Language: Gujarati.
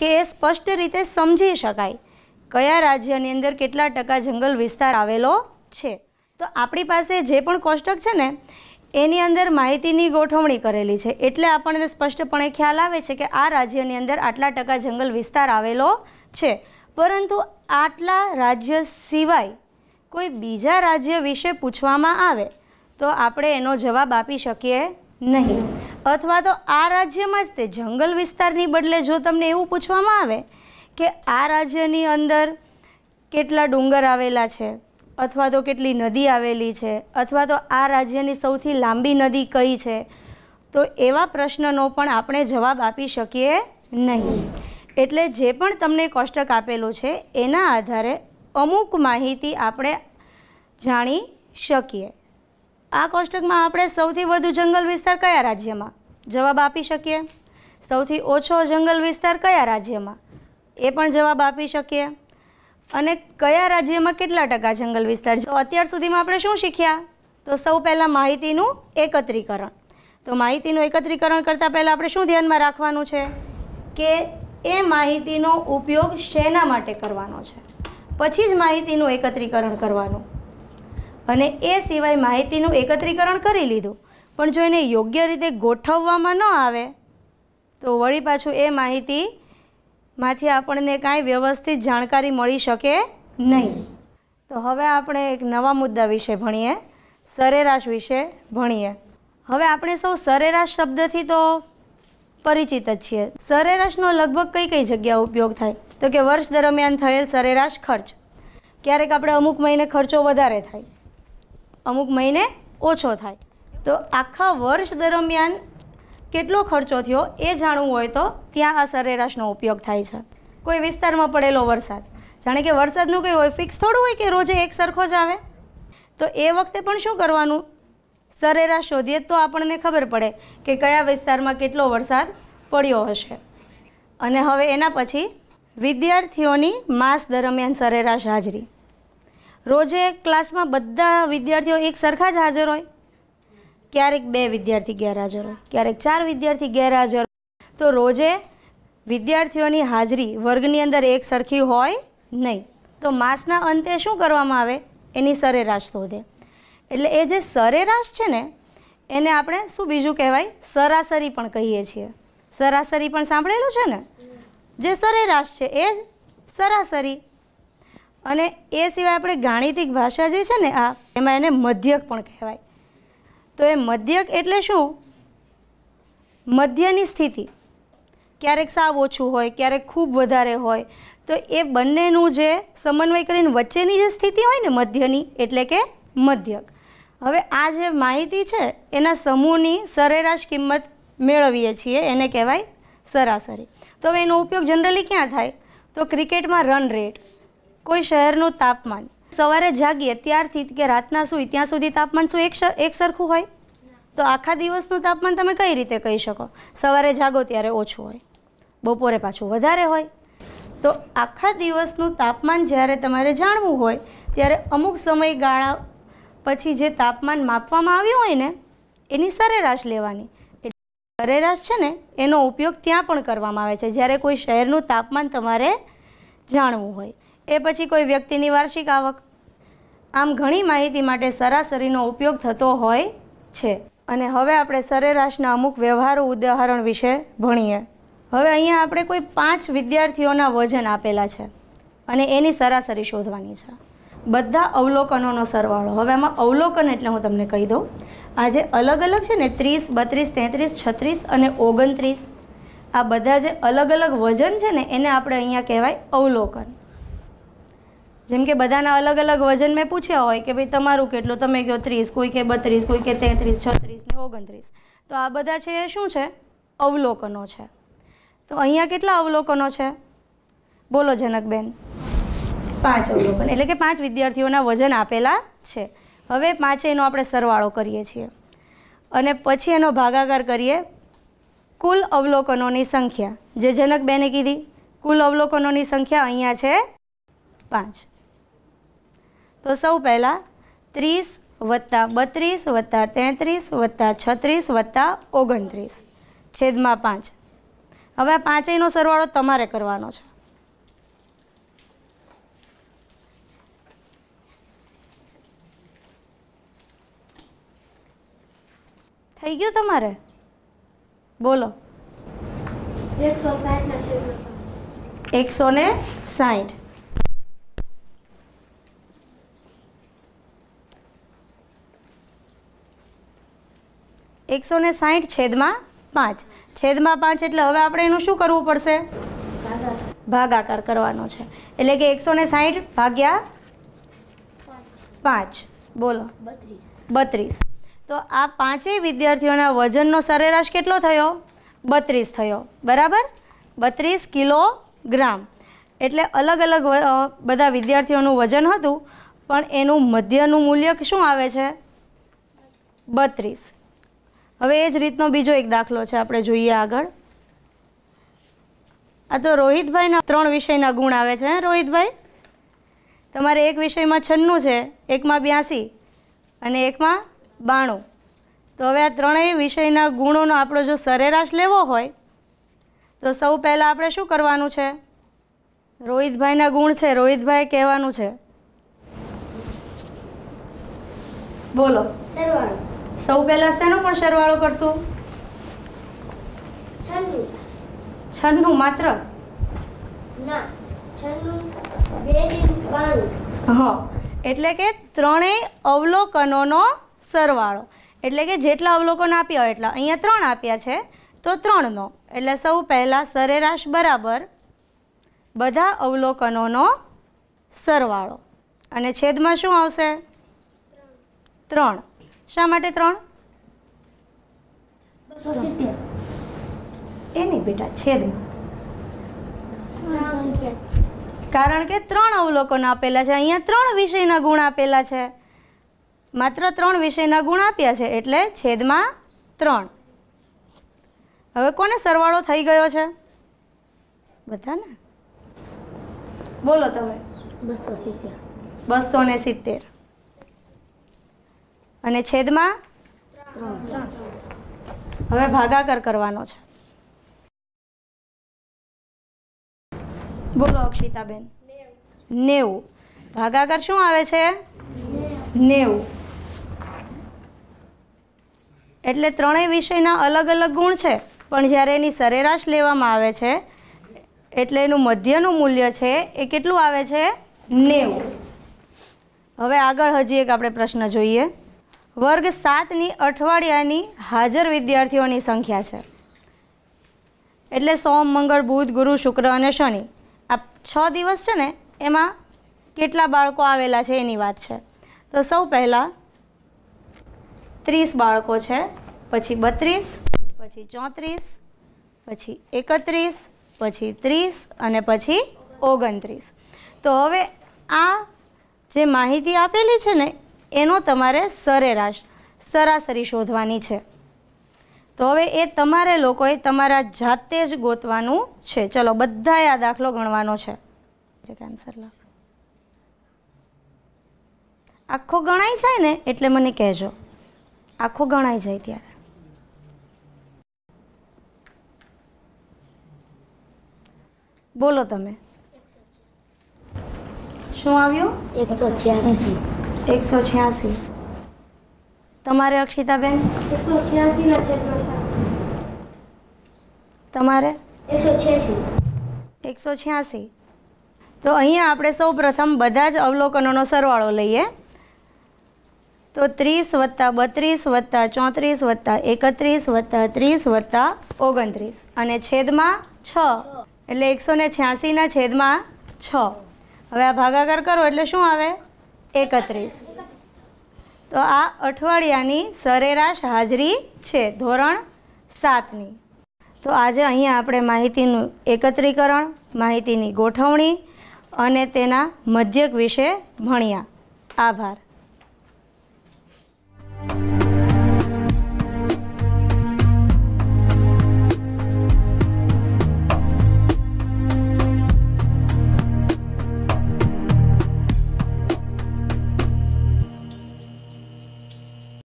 કે એ સ્પષ્ટ રીતે સમજી શકાય કયા રાજ્યની અંદર કેટલા ટકા જંગલ વિસ્તાર આવેલો છે તો આપણી પાસે જે પણ કોષ્ટક છે ને એની અંદર માહિતીની ગોઠવણી કરેલી છે એટલે આપણને સ્પષ્ટપણે ખ્યાલ આવે છે કે આ રાજ્યની અંદર આટલા ટકા જંગલ વિસ્તાર આવેલો છે પરંતુ આટલા રાજ્ય સિવાય કોઈ બીજા રાજ્ય વિશે પૂછવામાં આવે તો આપણે એનો જવાબ આપી શકીએ નહીં અથવા તો આ રાજ્યમાં જ તે જંગલ વિસ્તારની બદલે જો તમને એવું પૂછવામાં આવે કે આ રાજ્યની અંદર કેટલા ડુંગર આવેલા છે અથવા તો કેટલી નદી આવેલી છે અથવા તો આ રાજ્યની સૌથી લાંબી નદી કઈ છે તો એવા પ્રશ્નનો પણ આપણે જવાબ આપી શકીએ નહીં એટલે જે પણ તમને કોષ્ટક આપેલું છે એના આધારે અમુક માહિતી આપણે જાણી શકીએ આ કોષ્ટકમાં આપણે સૌથી વધુ જંગલ વિસ્તાર કયા રાજ્યમાં જવાબ આપી શકીએ સૌથી ઓછો જંગલ વિસ્તાર કયા રાજ્યમાં એ પણ જવાબ આપી શકીએ અને કયા રાજ્યમાં કેટલા ટકા જંગલ વિસ્તાર છે અત્યાર સુધીમાં આપણે શું શીખ્યા તો સૌ પહેલાં માહિતીનું એકત્રીકરણ તો માહિતીનું એકત્રીકરણ કરતાં પહેલાં આપણે શું ધ્યાનમાં રાખવાનું છે કે એ માહિતીનો ઉપયોગ શેના માટે કરવાનો છે પછી જ માહિતીનું એકત્રીકરણ કરવાનું અને એ સિવાય માહિતીનું એકત્રીકરણ કરી લીધું પણ જો એને યોગ્ય રીતે ગોઠવવામાં ન આવે તો વળી પાછું એ માહિતીમાંથી આપણને કાંઈ વ્યવસ્થિત જાણકારી મળી શકે નહીં તો હવે આપણે એક નવા મુદ્દા વિશે ભણીએ સરેરાશ વિશે ભણીએ હવે આપણે સૌ સરેરાશ શબ્દથી તો પરિચિત જ છીએ સરેરાશનો લગભગ કઈ કઈ જગ્યા ઉપયોગ થાય તો કે વર્ષ દરમિયાન થયેલ સરેરાશ ખર્ચ ક્યારેક આપણે અમુક મહિને ખર્ચો વધારે થાય અમુક મહિને ઓછો થાય તો આખા વર્ષ દરમિયાન કેટલો ખર્ચો થયો એ જાણવું હોય તો ત્યાં આ સરેરાશનો ઉપયોગ થાય છે કોઈ વિસ્તારમાં પડેલો વરસાદ જાણે કે વરસાદનું કંઈ હોય ફિક્સ થોડું હોય કે રોજે એક સરખો જ આવે તો એ વખતે પણ શું કરવાનું સરેરાશ શોધીએ તો આપણને ખબર પડે કે કયા વિસ્તારમાં કેટલો વરસાદ પડ્યો હશે અને હવે એના પછી વિદ્યાર્થીઓની માસ દરમિયાન સરેરાશ હાજરી રોજે ક્લાસમાં બધા વિદ્યાર્થીઓ એક સરખા જ હાજર હોય ક્યારેક બે વિદ્યાર્થી ગેરહાજર હોય ક્યારેક ચાર વિદ્યાર્થી ગેરહાજર હોય તો રોજે વિદ્યાર્થીઓની હાજરી વર્ગની અંદર એક સરખી હોય નહીં તો માસના અંતે શું કરવામાં આવે એની સરેરાશ શોધે એટલે એ જે સરેરાશ છે ને એને આપણે શું બીજું કહેવાય સરાસરી પણ કહીએ છીએ સરાસરી પણ સાંભળેલું છે ને જે સરેરાશ છે એ જ સરાસરી અને એ સિવાય આપણે ગાણિતિક ભાષા જે છે ને આ એમાં એને મધ્યક પણ કહેવાય તો એ મધ્યક એટલે શું મધ્યની સ્થિતિ ક્યારેક સાવ ઓછું હોય ક્યારેક ખૂબ વધારે હોય તો એ બંનેનું જે સમન્વય કરીને વચ્ચેની જે સ્થિતિ હોય ને મધ્યની એટલે કે મધ્યક હવે આ જે માહિતી છે એના સમૂહની સરેરાશ કિંમત મેળવીએ છીએ એને કહેવાય સરાસરી તો હવે એનો ઉપયોગ જનરલી ક્યાં થાય તો ક્રિકેટમાં રન રેટ કોઈ શહેરનું તાપમાન સવારે જાગીએ ત્યારથી કે રાતના સૂઈ ત્યાં સુધી તાપમાન શું એક એક સરખું હોય તો આખા દિવસનું તાપમાન તમે કઈ રીતે કહી શકો સવારે જાગો ત્યારે ઓછું હોય બપોરે પાછું વધારે હોય તો આખા દિવસનું તાપમાન જ્યારે તમારે જાણવું હોય ત્યારે અમુક સમયગાળા પછી જે તાપમાન માપવામાં આવ્યું હોય ને એની સરેરાશ લેવાની સરેરાશ છે ને એનો ઉપયોગ ત્યાં પણ કરવામાં આવે છે જ્યારે કોઈ શહેરનું તાપમાન તમારે જાણવું હોય એ પછી કોઈ વ્યક્તિની વાર્ષિક આવક આમ ઘણી માહિતી માટે સરાસરીનો ઉપયોગ થતો હોય છે અને હવે આપણે સરેરાશના અમુક વ્યવહારો ઉદાહરણ વિશે ભણીએ હવે અહીંયા આપણે કોઈ પાંચ વિદ્યાર્થીઓના વજન આપેલા છે અને એની સરાસરી શોધવાની છે બધા અવલોકનોનો સરવાળો હવે આમાં અવલોકન એટલે હું તમને કહી દઉં આજે અલગ અલગ છે ને ત્રીસ બત્રીસ તેત્રીસ છત્રીસ અને ઓગણત્રીસ આ બધા જે અલગ અલગ વજન છે ને એને આપણે અહીંયા કહેવાય અવલોકન જેમ કે બધાના અલગ અલગ વજન મેં પૂછ્યા હોય કે ભાઈ તમારું કેટલું તમે કહો ત્રીસ કોઈ કે બત્રીસ કોઈ કે તેત્રીસ છત્રીસ ને ઓગણત્રીસ તો આ બધા છે એ શું છે અવલોકનો છે તો અહીંયા કેટલા અવલોકનો છે બોલો જનકબેન પાંચ અવલોકન એટલે કે પાંચ વિદ્યાર્થીઓના વજન આપેલા છે હવે પાંચે એનો આપણે સરવાળો કરીએ છીએ અને પછી એનો ભાગાકાર કરીએ કુલ અવલોકનોની સંખ્યા જે જનકબેને કીધી કુલ અવલોકનોની સંખ્યા અહીંયા છે પાંચ તો સૌ પહેલાં ત્રીસ વત્તા બત્રીસ વત્તા તેત્રીસ વત્તા છત્રીસ વત્તા ઓગણત્રીસ છેદમાં પાંચ હવે આ પાંચેયનો સરવાળો તમારે કરવાનો છે થઈ ગયું તમારે બોલો એકસો ને સાઠ એકસો ને સાહીઠ છેદમાં પાંચ છેદમાં પાંચ એટલે હવે આપણે એનું શું કરવું પડશે ભાગાકાર કરવાનો છે એટલે કે એકસો ને સાહીઠ ભાગ્યા પાંચ બોલો બત્રીસ તો આ પાંચેય વિદ્યાર્થીઓના વજનનો સરેરાશ કેટલો થયો બત્રીસ થયો બરાબર બત્રીસ કિલોગ્રામ એટલે અલગ અલગ બધા વિદ્યાર્થીઓનું વજન હતું પણ એનું મધ્યનું મૂલ્ય શું આવે છે બત્રીસ હવે એ જ રીતનો બીજો એક દાખલો છે આપણે જોઈએ આગળ આ તો રોહિતભાઈના ત્રણ વિષયના ગુણ આવે છે રોહિતભાઈ તમારે એક વિષયમાં છન્નું છે એકમાં બ્યાસી અને એકમાં બાણું તો હવે આ ત્રણેય વિષયના ગુણોનો આપણો જો સરેરાશ લેવો હોય તો સૌ પહેલાં આપણે શું કરવાનું છે રોહિતભાઈના ગુણ છે રોહિતભાઈ કહેવાનું છે બોલો સરવાળો સૌ પહેલા શેનો પણ સરવાળો કરશું છન્નું માત્ર હા એટલે કે ત્રણેય અવલોકનોનો સરવાળો એટલે કે જેટલા અવલોકન આપ્યા હોય એટલા અહીંયા ત્રણ આપ્યા છે તો ત્રણનો એટલે સૌ પહેલાં સરેરાશ બરાબર બધા અવલોકનોનો સરવાળો અને છેદમાં શું આવશે ત્રણ શા માટે ત્રણ એની બેટા છેદમાં કારણ કે ત્રણ અવલોકન આપેલા છે અહીંયા ત્રણ વિષયના ગુણ આપેલા છે માત્ર ત્રણ વિષયના ગુણ આપ્યા છે એટલે છેદમાં ત્રણ હવે કોને સરવાળો થઈ ગયો છે બધાને બોલો તમે બસો સિત્તેર બસો ને સિત્તેર અને છેદમાં હવે ભાગાકાર કરવાનો છે બોલો અક્ષિતાબેન નેવું ભાગાકાર શું આવે છે નેવું એટલે ત્રણેય વિષયના અલગ અલગ ગુણ છે પણ જ્યારે એની સરેરાશ લેવામાં આવે છે એટલે એનું મધ્યનું મૂલ્ય છે એ કેટલું આવે છે નેવું હવે આગળ હજી એક આપણે પ્રશ્ન જોઈએ વર્ગ સાતની અઠવાડિયાની હાજર વિદ્યાર્થીઓની સંખ્યા છે એટલે સોમ મંગળ બુધ ગુરુ શુક્ર અને શનિ આ છ દિવસ છે ને એમાં કેટલા બાળકો આવેલા છે એની વાત છે તો સૌ પહેલાં ત્રીસ બાળકો છે પછી બત્રીસ પછી ચોત્રીસ પછી એકત્રીસ પછી ત્રીસ અને પછી ઓગણત્રીસ તો હવે આ જે માહિતી આપેલી છે ને એનો તમારે સરેરાશ સરાસરી શોધવાની છે તો હવે એ તમારે લોકોએ તમારા જાતે જ ગોતવાનું છે ચલો બધાએ આ દાખલો ગણવાનો છે આન્સર લખ આખો ગણાય જાય ને એટલે મને કહેજો આખો ગણાય જાય ત્યારે બોલો તમે શું આવ્યું એકસો છ્યાસી એકસો છ્યાસી તમારે અક્ષિતાબેન એકસો છ્યાસીના છેદમાં તમારે એકસો છ્યાસી એકસો છ્યાસી તો અહીંયા આપણે સૌ પ્રથમ બધા જ અવલોકનોનો સરવાળો લઈએ તો ત્રીસ વત્તા બત્રીસ વત્તા ચોત્રીસ વત્તા એકત્રીસ વત્તા ત્રીસ વત્તા ઓગણત્રીસ અને છેદમાં છ એટલે એકસો ને છ્યાસીના છેદમાં છ હવે આ ભાગાકાર કરો એટલે શું આવે એકત્રીસ તો આ અઠવાડિયાની સરેરાશ હાજરી છે ધોરણ સાતની તો આજે અહીંયા આપણે માહિતીનું એકત્રીકરણ માહિતીની ગોઠવણી અને તેના મધ્યક વિશે ભણ્યા આભાર